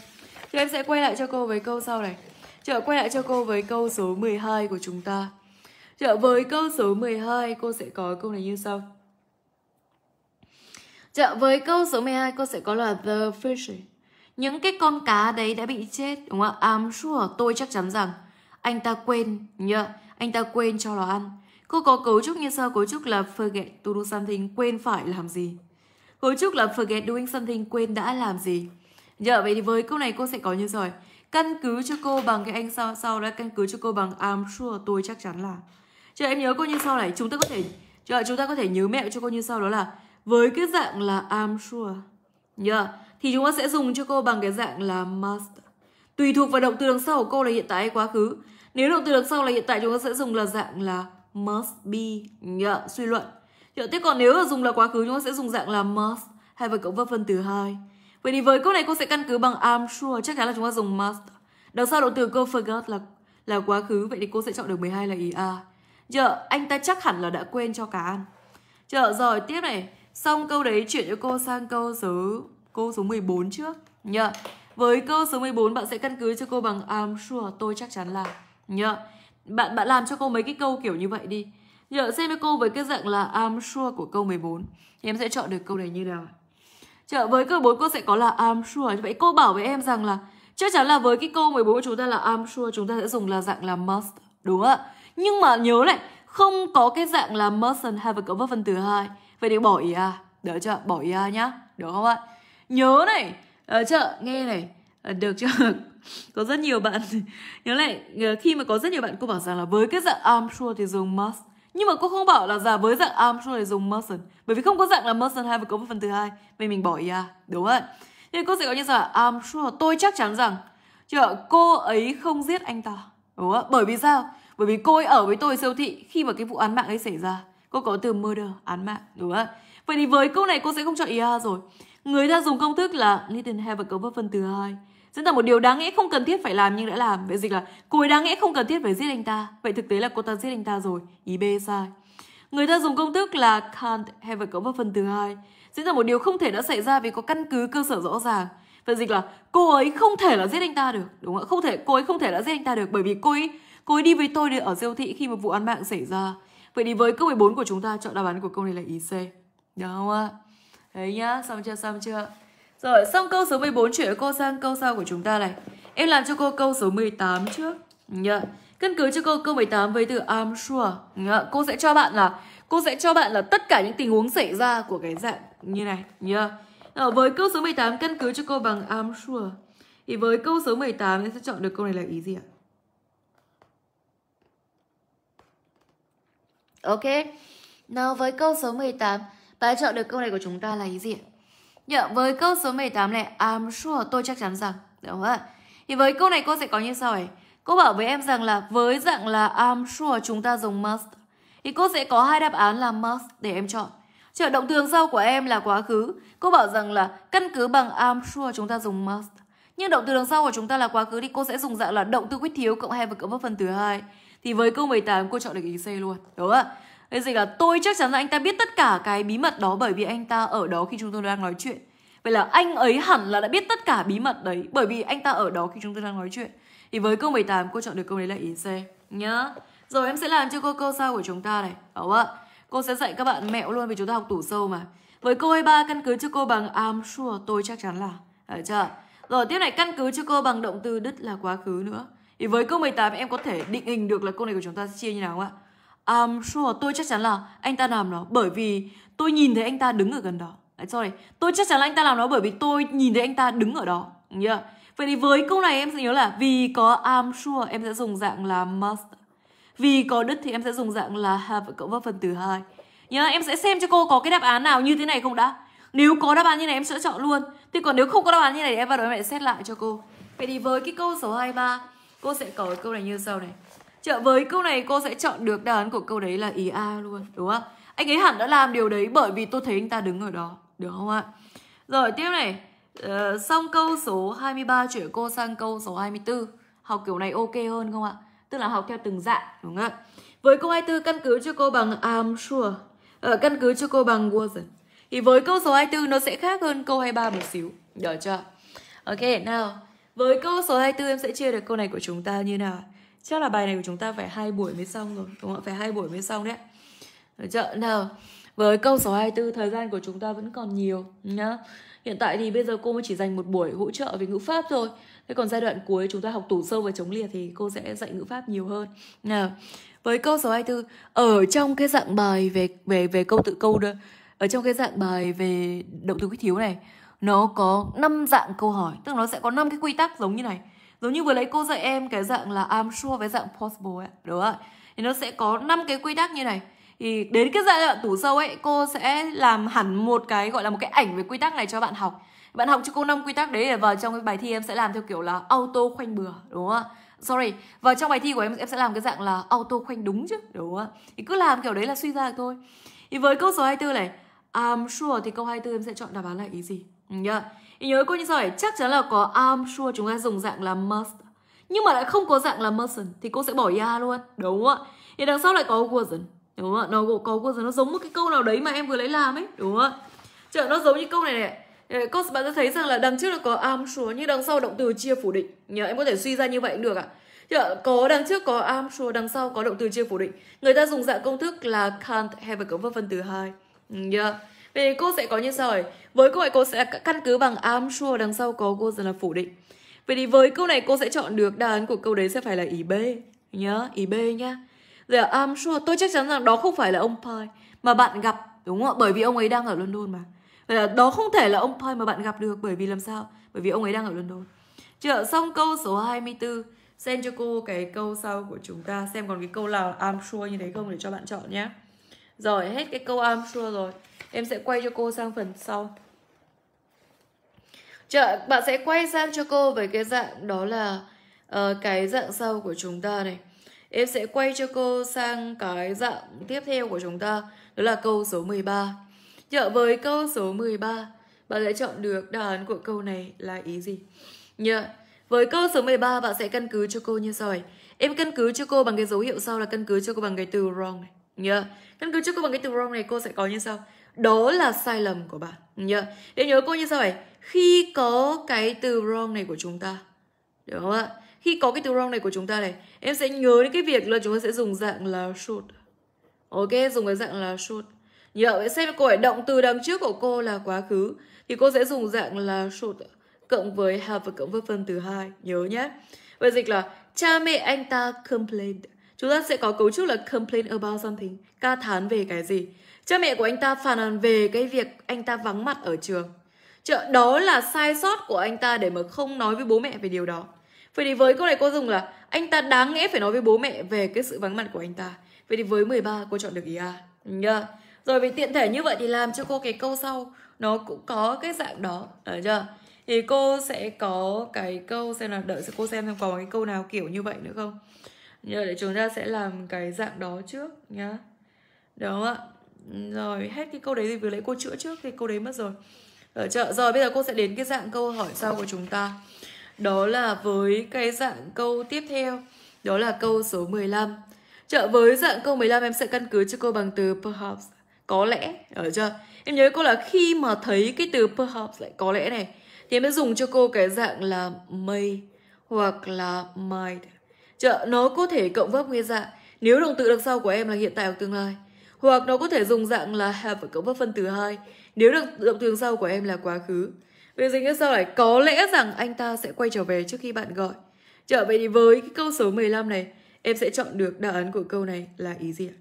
Giờ em sẽ quay lại cho cô với câu sau này chờ quay lại cho cô với câu số 12 của chúng ta chờ với câu số 12 cô sẽ có câu này như sau chờ với câu số 12 cô sẽ có là the fish. Những cái con cá đấy đã bị chết, đúng không ạ? I'm sure, tôi chắc chắn rằng anh ta quên, nhớ, anh ta quên cho nó ăn. Cô có cấu trúc như sau, cấu trúc là forget to do something, quên phải làm gì. Cấu trúc là forget doing something, quên đã làm gì. Giờ dạ, vậy thì với câu này cô sẽ có như rồi. Căn cứ cho cô bằng cái anh sau sau đó căn cứ cho cô bằng I'm sure tôi chắc chắn là. Chờ dạ, em nhớ cô như sau này, chúng ta có thể chờ dạ, chúng ta có thể nhớ mẹ cho cô như sau đó là với cái dạng là I'm sure. Nhớ yeah. thì chúng ta sẽ dùng cho cô bằng cái dạng là must. Tùy thuộc vào động từ đằng sau của cô là hiện tại hay quá khứ. Nếu động từ đằng sau là hiện tại chúng ta sẽ dùng là dạng là must be nhờ, suy luận Hiểu dạ, tiếp còn nếu là dùng là quá khứ chúng ta sẽ dùng dạng là must hay với cộng vật phân từ hai Vậy thì với câu này cô sẽ căn cứ bằng I'm sure chắc chắn là chúng ta dùng must Đằng sau động từ cô forgot là là quá khứ vậy thì cô sẽ chọn được 12 là ý a. Giờ dạ, anh ta chắc hẳn là đã quên cho cá ăn. Giờ rồi tiếp này, xong câu đấy chuyển cho cô sang câu số câu số 14 trước nhờ. Dạ, với câu số 14 bạn sẽ căn cứ cho cô bằng I'm sure tôi chắc chắn là nhờ bạn bạn làm cho cô mấy cái câu kiểu như vậy đi giờ xem với cô với cái dạng là I'm sure của câu 14 thì em sẽ chọn được câu này như nào Chợ với câu 4 cô sẽ có là I'm sure Vậy cô bảo với em rằng là Chắc chắn là với cái câu 14 của chúng ta là I'm sure Chúng ta sẽ dùng là dạng là must Đúng ạ Nhưng mà nhớ này Không có cái dạng là mustn't have a cộng vấp phân từ hai Vậy thì bỏ ý à Đỡ chưa? Bỏ ý à nhá Được không ạ? Nhớ này ờ, chợ Nghe này ờ, Được chưa? có rất nhiều bạn nhớ lại ờ, khi mà có rất nhiều bạn cô bảo rằng là với cái dạng I'm sure thì dùng must nhưng mà cô không bảo là giả dạ, với dạng I'm sure thì dùng mustn't bởi vì không có dạng là mustn't hai và có một phần thứ hai vậy mình bỏ ia à, đúng không ạ nên cô sẽ có như sau là I'm sure tôi chắc chắn rằng chưa cô ấy không giết anh ta đúng không? bởi vì sao bởi vì cô ấy ở với tôi siêu thị khi mà cái vụ án mạng ấy xảy ra cô có từ murder án mạng đúng không vậy thì với câu này cô sẽ không chọn ia rồi người ta dùng công thức là need and have và cấu vào phần thứ hai Diễn tả một điều đáng nghĩ không cần thiết phải làm nhưng đã làm. Vậy dịch là cô ấy đáng nghĩ không cần thiết phải giết anh ta. Vậy thực tế là cô ta giết anh ta rồi. Ý B sai. Người ta dùng công thức là can't have cộng vào phần thứ hai. Diễn tả một điều không thể đã xảy ra vì có căn cứ cơ sở rõ ràng. Vậy dịch là cô ấy không thể là giết anh ta được. Đúng không ạ? Không thể, cô ấy không thể đã giết anh ta được bởi vì cô ấy cô ấy đi với tôi để ở siêu thị khi một vụ án mạng xảy ra. Vậy thì với câu 14 của chúng ta chọn đáp án của câu này là ý C. Được không ạ? Đấy nhá, xong chưa, xong chưa? Rồi, xong câu số 14 chuyển cô sang câu sau của chúng ta này. Em làm cho cô câu số 18 trước. Nhá. Căn cứ cho cô câu 18 với từ I'm sure. Nhá. Cô sẽ cho bạn là cô sẽ cho bạn là tất cả những tình huống xảy ra của cái dạng như này nhá. Yeah. Ờ, với câu số 18 căn cứ cho cô bằng I'm sure. Thì với câu số 18 em sẽ chọn được câu này là ý gì ạ? Ok. Nào với câu số 18, bạn chọn được câu này của chúng ta là ý gì ạ? Dạ, với câu số 18 này, I'm sure tôi chắc chắn rằng. Đúng không ạ Thì với câu này cô sẽ có như sau ấy Cô bảo với em rằng là với dạng là I'm sure chúng ta dùng must. Thì cô sẽ có hai đáp án là must để em chọn. Trở động từ sau của em là quá khứ. Cô bảo rằng là căn cứ bằng I'm sure chúng ta dùng must. Nhưng động từ đằng sau của chúng ta là quá khứ thì cô sẽ dùng dạng là động từ quyết thiếu cộng have và cộng vật phần thứ hai. Thì với câu 18 cô chọn được ý C luôn. Đúng không ạ? Cái dịch là tôi chắc chắn là anh ta biết tất cả cái bí mật đó bởi vì anh ta ở đó khi chúng tôi đang nói chuyện. Vậy là anh ấy hẳn là đã biết tất cả bí mật đấy bởi vì anh ta ở đó khi chúng tôi đang nói chuyện. Thì với câu 18 cô chọn được câu đấy là ý C nhá. Rồi em sẽ làm cho cô câu sau của chúng ta này. Đúng ạ. Cô sẽ dạy các bạn mẹo luôn vì chúng ta học tủ sâu mà. Với câu A3 căn cứ cho cô bằng I'm sure tôi chắc chắn là. Đấy chưa? Rồi tiếp này căn cứ cho cô bằng động từ đứt là quá khứ nữa. Thì với câu 18 em có thể định hình được là câu này của chúng ta sẽ chia như nào không ạ? Um, sure, tôi chắc chắn là anh ta làm nó bởi vì tôi nhìn thấy anh ta đứng ở gần đó. Sorry, tôi chắc chắn là anh ta làm nó bởi vì tôi nhìn thấy anh ta đứng ở đó. Yeah. Vậy thì với câu này em sẽ nhớ là vì có I'm sure em sẽ dùng dạng là must. Vì có đứt thì em sẽ dùng dạng là have cộng với phần từ hai. Nhớ em sẽ xem cho cô có cái đáp án nào như thế này không đã. Nếu có đáp án như này em sẽ chọn luôn. Thì còn nếu không có đáp án như này thì em vào đó em sẽ xét lại cho cô. Vậy thì với cái câu số 23, cô sẽ có câu này như sau này. Chợ với câu này cô sẽ chọn được đáp án của câu đấy là ý A luôn, đúng không? Anh ấy hẳn đã làm điều đấy bởi vì tôi thấy anh ta đứng ở đó, được không ạ? Rồi tiếp này, ờ, xong câu số 23 chuyển cô sang câu số 24. Học kiểu này ok hơn không ạ? Tức là học theo từng dạng, đúng không ạ? Với câu 24 căn cứ cho cô bằng am sure, ờ, căn cứ cho cô bằng wasn't. Thì với câu số 24 nó sẽ khác hơn câu 23 một xíu, được chưa? Ok, nào. Với câu số 24 em sẽ chia được câu này của chúng ta như nào? chắc là bài này của chúng ta phải hai buổi mới xong rồi đúng không phải hai buổi mới xong đấy chợ chưa nào với câu số 24 thời gian của chúng ta vẫn còn nhiều nhá hiện tại thì bây giờ cô mới chỉ dành một buổi hỗ trợ về ngữ pháp thôi thế còn giai đoạn cuối chúng ta học tủ sâu và chống liệt thì cô sẽ dạy ngữ pháp nhiều hơn nào với câu số 24 ở trong cái dạng bài về về về câu tự câu đó, ở trong cái dạng bài về động từ quyết thiếu này nó có 5 dạng câu hỏi tức là nó sẽ có 5 cái quy tắc giống như này giống như vừa lấy cô dạy em cái dạng là I'm sure với dạng possible ấy đúng không thì nó sẽ có năm cái quy tắc như này thì đến cái giai đoạn tủ sâu ấy cô sẽ làm hẳn một cái gọi là một cái ảnh về quy tắc này cho bạn học bạn học cho cô năm quy tắc đấy để vào trong cái bài thi em sẽ làm theo kiểu là auto khoanh bừa đúng không ạ sorry vào trong bài thi của em em sẽ làm cái dạng là auto khoanh đúng chứ đúng không ạ thì cứ làm kiểu đấy là suy ra được thôi thì với câu số 24 này I'm sure thì câu 24 em sẽ chọn đáp án là ý gì nhá yeah. Ý nhớ cô như sau này, chắc chắn là có I'm sure chúng ta dùng dạng là must. Nhưng mà lại không có dạng là mustn't thì cô sẽ bỏ ya luôn. Đúng không ạ? Thì đằng sau lại có wasn't. Đúng không ạ? Nó có wasn't, nó giống một cái câu nào đấy mà em vừa lấy làm ấy. Đúng không ạ? Chợ nó giống như câu này này. Cô bạn sẽ thấy rằng là đằng trước là có am sure nhưng đằng sau động từ chia phủ định. Nhờ em có thể suy ra như vậy cũng được ạ. À? có đằng trước có am sure, đằng sau có động từ chia phủ định. Người ta dùng dạng công thức là can't have a cấu vật phân từ hai. Yeah. Ừ, về cô sẽ có như sau Với câu này cô sẽ căn cứ bằng I'm sure đằng sau có cô là phủ định. Vậy thì với câu này cô sẽ chọn được đáp án của câu đấy sẽ phải là ý B nhớ ý B nhá. Rồi I'm sure tôi chắc chắn rằng đó không phải là ông Pai mà bạn gặp đúng không ạ? Bởi vì ông ấy đang ở London mà. Vậy là đó không thể là ông Pai mà bạn gặp được bởi vì làm sao? Bởi vì ông ấy đang ở London. Chưa xong câu số 24 xem cho cô cái câu sau của chúng ta xem còn cái câu là I'm sure như thế không để cho bạn chọn nhé. Rồi hết cái câu I'm sure rồi Em sẽ quay cho cô sang phần sau Chợ, bạn sẽ quay sang cho cô về cái dạng đó là uh, cái dạng sau của chúng ta này Em sẽ quay cho cô sang cái dạng tiếp theo của chúng ta Đó là câu số 13 Chợ với câu số 13 Bạn sẽ chọn được đáp án của câu này là ý gì Nhờ Với câu số 13 bạn sẽ căn cứ cho cô như sau này Em căn cứ cho cô bằng cái dấu hiệu sau là căn cứ cho cô bằng cái từ wrong này nhớ căn cứ trước cô bằng cái từ wrong này cô sẽ có như sau đó là sai lầm của bạn nhớ để nhớ cô như sau này khi có cái từ wrong này của chúng ta được không ạ khi có cái từ wrong này của chúng ta này em sẽ nhớ đến cái việc là chúng ta sẽ dùng dạng là should ok dùng cái dạng là should nhớ vậy xem cô ấy động từ đằng trước của cô là quá khứ thì cô sẽ dùng dạng là should cộng với have và cộng với phần từ hai nhớ nhé vậy dịch là cha mẹ anh ta complained Chúng ta sẽ có cấu trúc là complain about something, ca thán về cái gì. Cha mẹ của anh ta phàn nàn về cái việc anh ta vắng mặt ở trường. Chợ đó là sai sót của anh ta để mà không nói với bố mẹ về điều đó. Vậy thì với câu này cô dùng là anh ta đáng lẽ phải nói với bố mẹ về cái sự vắng mặt của anh ta. Vậy thì với 13 cô chọn được ý A. Nhá. Rồi vì tiện thể như vậy thì làm cho cô cái câu sau nó cũng có cái dạng đó. Được chưa? Thì cô sẽ có cái câu xem là đợi cô xem xem có cái câu nào kiểu như vậy nữa không giờ để chúng ta sẽ làm cái dạng đó trước nhá đúng không ạ rồi hết cái câu đấy thì vừa lấy cô chữa trước thì câu đấy mất rồi ở chợ rồi bây giờ cô sẽ đến cái dạng câu hỏi sau của chúng ta đó là với cái dạng câu tiếp theo đó là câu số 15 chợ với dạng câu 15 em sẽ căn cứ cho cô bằng từ perhaps có lẽ ở chưa em nhớ cô là khi mà thấy cái từ perhaps lại có lẽ này thì em sẽ dùng cho cô cái dạng là may hoặc là might Chợ nó có thể cộng vấp nguyên dạng nếu động từ đằng sau của em là hiện tại hoặc tương lai. Hoặc nó có thể dùng dạng là have và cộng vấp phân từ hai nếu động, từ đằng sau của em là quá khứ. Về nghĩa sau này, có lẽ rằng anh ta sẽ quay trở về trước khi bạn gọi. chợ vậy thì với cái câu số 15 này, em sẽ chọn được đáp án của câu này là ý gì ạ?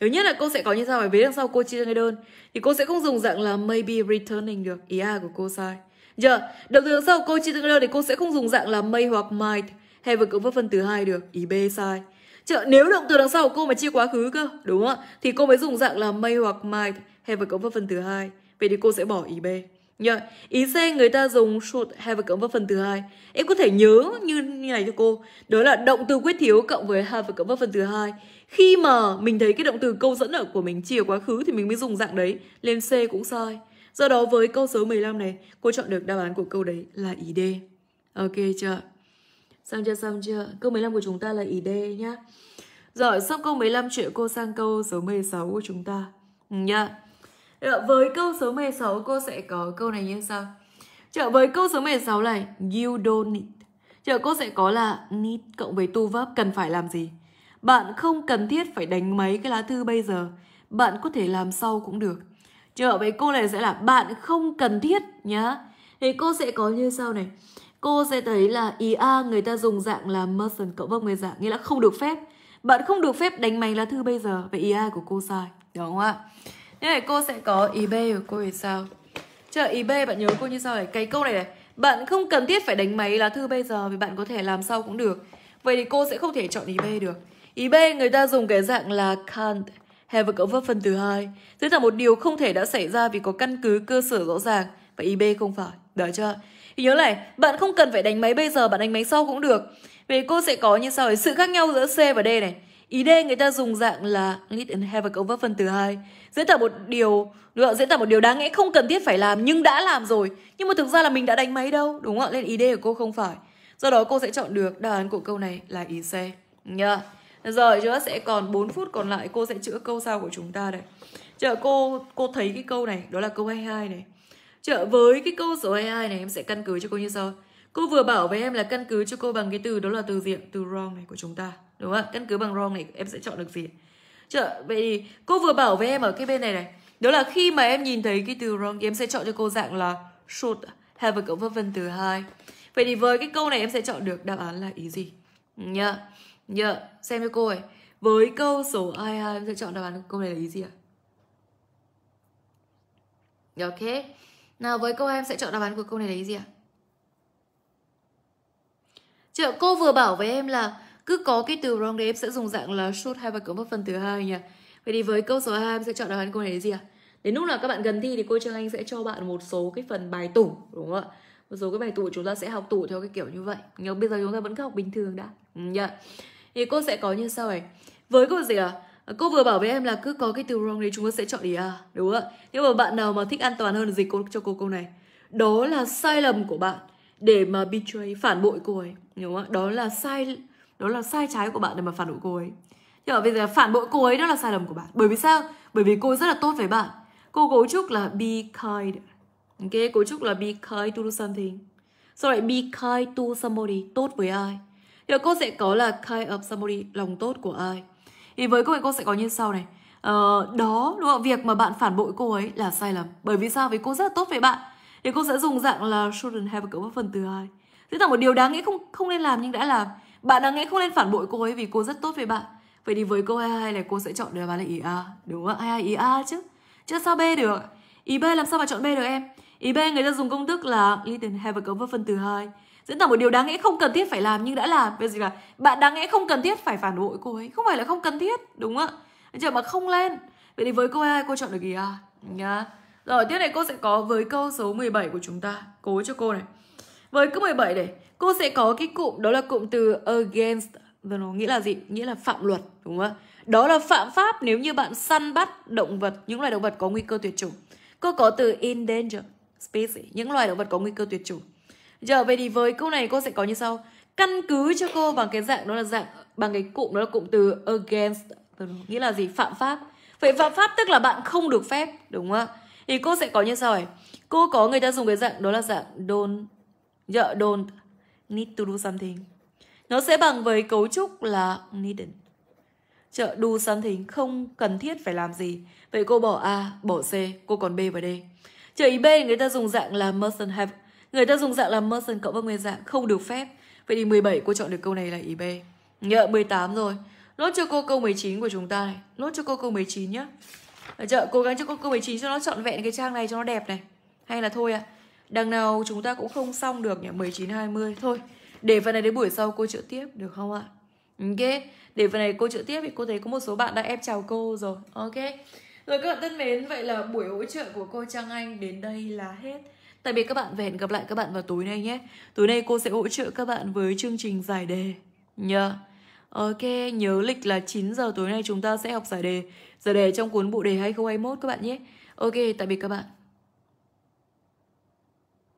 Thứ nhất là cô sẽ có như sau ở vế đằng sau cô chia ra đơn thì cô sẽ không dùng dạng là maybe returning được. Ý A của cô sai. Giờ, động từ đằng sau cô chia ra đơn thì cô sẽ không dùng dạng là may hoặc might hay vừa cộng với phần từ hai được ý b sai Chợ nếu động từ đằng sau của cô mà chia quá khứ cơ, đúng không ạ? Thì cô mới dùng dạng là may hoặc mai hay a cộng với phần thứ hai. Vậy thì cô sẽ bỏ ý B. Nhờ, ý C người ta dùng should have a cộng với phần thứ hai. Em có thể nhớ như như này cho cô. Đó là động từ quyết thiếu cộng với have a cộng với phần thứ hai. Khi mà mình thấy cái động từ câu dẫn ở của mình chia quá khứ thì mình mới dùng dạng đấy. Lên C cũng sai. Do đó với câu số 15 này, cô chọn được đáp án của câu đấy là ý D. Ok chưa Xong chưa, xong chưa? Câu 15 của chúng ta là ý D nhá. Rồi, xong câu 15 chuyện cô sang câu số 16 của chúng ta. Ừ, nhá. Rồi, với câu số 16 cô sẽ có câu này như sau. Trở với câu số 16 này, you don't need. Trở cô sẽ có là need cộng với tu verb cần phải làm gì? Bạn không cần thiết phải đánh mấy cái lá thư bây giờ. Bạn có thể làm sau cũng được. Trở với cô này sẽ là bạn không cần thiết nhá. Thì cô sẽ có như sau này cô sẽ thấy là ý a người ta dùng dạng là mustn't cộng với người dạng nghĩa là không được phép bạn không được phép đánh máy lá thư bây giờ vậy ý a của cô sai đúng không ạ thế này cô sẽ có ý b của cô thì sao chờ ý b bạn nhớ cô như sau này cái câu này này bạn không cần thiết phải đánh máy lá thư bây giờ vì bạn có thể làm sau cũng được vậy thì cô sẽ không thể chọn ý b được ý b người ta dùng cái dạng là can't have cộng với phần thứ hai tức là một điều không thể đã xảy ra vì có căn cứ cơ sở rõ ràng và ý b không phải được chưa thì nhớ này, bạn không cần phải đánh máy bây giờ, bạn đánh máy sau cũng được. vì cô sẽ có như sau sự khác nhau giữa C và D này. Ý D người ta dùng dạng là need and have và câu vấp phần từ hai. Diễn tả một điều, đúng Diễn tả một điều đáng lẽ không cần thiết phải làm nhưng đã làm rồi. Nhưng mà thực ra là mình đã đánh máy đâu, đúng không ạ? Nên ý D của cô không phải. Do đó cô sẽ chọn được đáp án của câu này là ý C. Nhá. Yeah. Rồi chúng ta sẽ còn 4 phút còn lại cô sẽ chữa câu sau của chúng ta đây. Chờ cô cô thấy cái câu này, đó là câu 22 này. Trợ với cái câu số 22 này em sẽ căn cứ cho cô như sau. Cô vừa bảo với em là căn cứ cho cô bằng cái từ đó là từ diện từ wrong này của chúng ta. Đúng không? ạ Căn cứ bằng wrong này em sẽ chọn được gì? Trợ, vậy thì cô vừa bảo với em ở cái bên này này. Đó là khi mà em nhìn thấy cái từ wrong thì em sẽ chọn cho cô dạng là should have a cộng với phần từ hai. Vậy thì với cái câu này em sẽ chọn được đáp án là ý gì? Nhá. Yeah. Nhá, yeah. xem cho cô ấy Với câu số 22 em sẽ chọn đáp án câu này là ý gì ạ? À? Ok. Nào với câu em sẽ chọn đáp án của câu này là gì ạ? chợ cô vừa bảo với em là cứ có cái từ wrong thì em sẽ dùng dạng là should hay và cấm vào phần thứ hai nhỉ? Vậy thì với câu số 2 em sẽ chọn đáp án câu này là gì ạ? Đến lúc nào các bạn gần thi thì cô Trang Anh sẽ cho bạn một số cái phần bài tủ đúng không ạ? Một số cái bài tủ chúng ta sẽ học tủ theo cái kiểu như vậy. Nhưng bây giờ chúng ta vẫn cứ học bình thường đã. Ừ, nhỉ? Thì cô sẽ có như sau này. Với câu gì ạ? À? Cô vừa bảo với em là cứ có cái từ wrong đấy chúng ta sẽ chọn ý à Đúng ạ Nhưng mà bạn nào mà thích an toàn hơn thì cô cho cô câu này Đó là sai lầm của bạn Để mà betray, phản bội cô ấy Đúng không ạ? Đó là sai Đó là sai trái của bạn để mà phản bội cô ấy Nhưng mà bây giờ phản bội cô ấy đó là sai lầm của bạn Bởi vì sao? Bởi vì cô rất là tốt với bạn Cô cấu trúc là be kind Ok, cấu trúc là be kind to do something Sau lại be kind to somebody Tốt với ai Rồi cô sẽ có là kind of somebody Lòng tốt của ai thì với cô ấy cô sẽ có như sau này ờ, đó đúng không việc mà bạn phản bội cô ấy là sai lầm bởi vì sao vì cô rất là tốt với bạn thì cô sẽ dùng dạng là shouldn't have a cậu phần thứ hai tức là một điều đáng nghĩ không không nên làm nhưng đã làm bạn đáng nghĩ không nên phản bội cô ấy vì cô rất tốt với bạn vậy thì với cô hai hai này cô sẽ chọn được bán là ý a đúng không 22 ý a chứ chứ sao b được ý b làm sao mà chọn b được em ý b người ta dùng công thức là little have a cấu phần thứ hai diễn tả một điều đáng lẽ không cần thiết phải làm nhưng đã làm bây giờ là bạn đáng lẽ không cần thiết phải phản bội cô ấy không phải là không cần thiết đúng không ạ giờ mà không lên vậy thì với câu hai cô chọn được gì à nhá rồi tiếp này cô sẽ có với câu số 17 của chúng ta cố cho cô này với câu 17 này cô sẽ có cái cụm đó là cụm từ against rồi vâng, nó nghĩa là gì nghĩa là phạm luật đúng không ạ đó là phạm pháp nếu như bạn săn bắt động vật những loài động vật có nguy cơ tuyệt chủng cô có từ endanger species những loài động vật có nguy cơ tuyệt chủng Giờ về thì với câu này cô sẽ có như sau. Căn cứ cho cô bằng cái dạng đó là dạng bằng cái cụm đó là cụm từ against nghĩa là gì phạm pháp. Vậy phạm pháp tức là bạn không được phép đúng không ạ? Thì cô sẽ có như sau này. Cô có người ta dùng cái dạng đó là dạng don't giờ dạ, don't need to do something. Nó sẽ bằng với cấu trúc là needn't. Chợ dạ, do something không cần thiết phải làm gì. Vậy cô bỏ A, bỏ C, cô còn B và D. Chợ ý B người ta dùng dạng là mustn't have Người ta dùng dạng là Merson cộng với nguyên dạng không được phép. Vậy thì 17 cô chọn được câu này là ý B. Nhờ 18 rồi. Lốt cho cô câu 19 của chúng ta này. Lốt cho cô câu 19 nhá. Được Cố gắng cho cô câu 19 cho nó trọn vẹn cái trang này cho nó đẹp này. Hay là thôi ạ. À. Đằng nào chúng ta cũng không xong được nhỉ 19 20 thôi. Để phần này đến buổi sau cô chữa tiếp được không ạ? À? Ok. Để phần này cô chữa tiếp thì cô thấy có một số bạn đã ép chào cô rồi. Ok. Rồi các bạn thân mến, vậy là buổi hỗ trợ của cô Trang Anh đến đây là hết. Tạm biệt các bạn và hẹn gặp lại các bạn vào tối nay nhé. Tối nay cô sẽ hỗ trợ các bạn với chương trình giải đề. Nhờ. Ok, nhớ lịch là 9 giờ tối nay chúng ta sẽ học giải đề. Giải đề trong cuốn bộ đề 2021 các bạn nhé. Ok, tạm biệt các bạn.